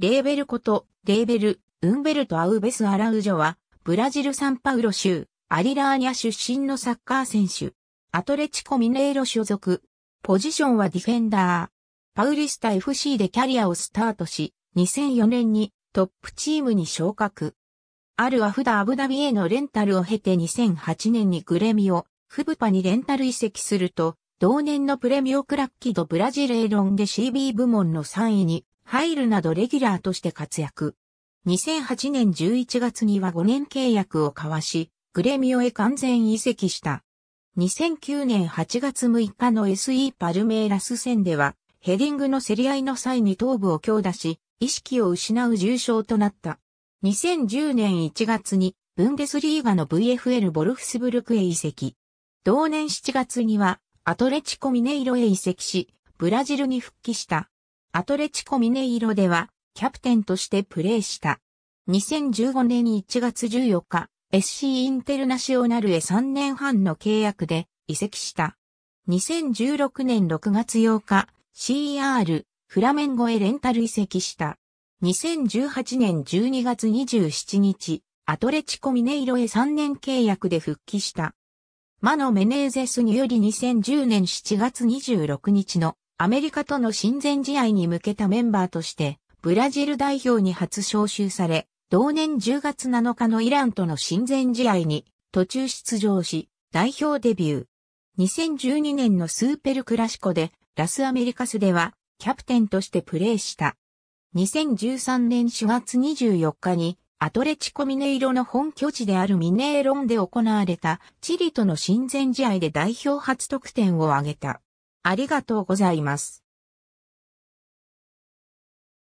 レーベルこと、レーベル、ウンベルト・アウベス・アラウジョは、ブラジル・サンパウロ州、アリラーニャ出身のサッカー選手。アトレチコ・ミネイロ所属。ポジションはディフェンダー。パウリスタ FC でキャリアをスタートし、2004年にトップチームに昇格。あるアフダ・アブダビへのレンタルを経て2008年にグレミオ、フブパにレンタル移籍すると、同年のプレミオクラッキドブラジレーロンで CB 部門の3位に入るなどレギュラーとして活躍。2008年11月には5年契約を交わし、グレミオへ完全移籍した。2009年8月6日の SE パルメイラス戦では、ヘディングの競り合いの際に頭部を強打し、意識を失う重傷となった。2010年1月に、ブンデスリーガの VFL ボルフスブルクへ移籍。同年7月には、アトレチコミネイロへ移籍し、ブラジルに復帰した。アトレチコミネイロでは、キャプテンとしてプレーした。2015年1月14日、SC インテルナシオナルへ3年半の契約で移籍した。2016年6月8日、CR、フラメンゴへレンタル移籍した。2018年12月27日、アトレチコミネイロへ3年契約で復帰した。マノ・メネーゼスにより2010年7月26日のアメリカとの親善試合に向けたメンバーとして、ブラジル代表に初招集され、同年10月7日のイランとの親善試合に途中出場し、代表デビュー。2012年のスーペルクラシコで、ラスアメリカスでは、キャプテンとしてプレーした。2013年4月24日に、アトレチコミネイロの本拠地であるミネーロンで行われた、チリとの親善試合で代表初得点を挙げた。ありがとうございます。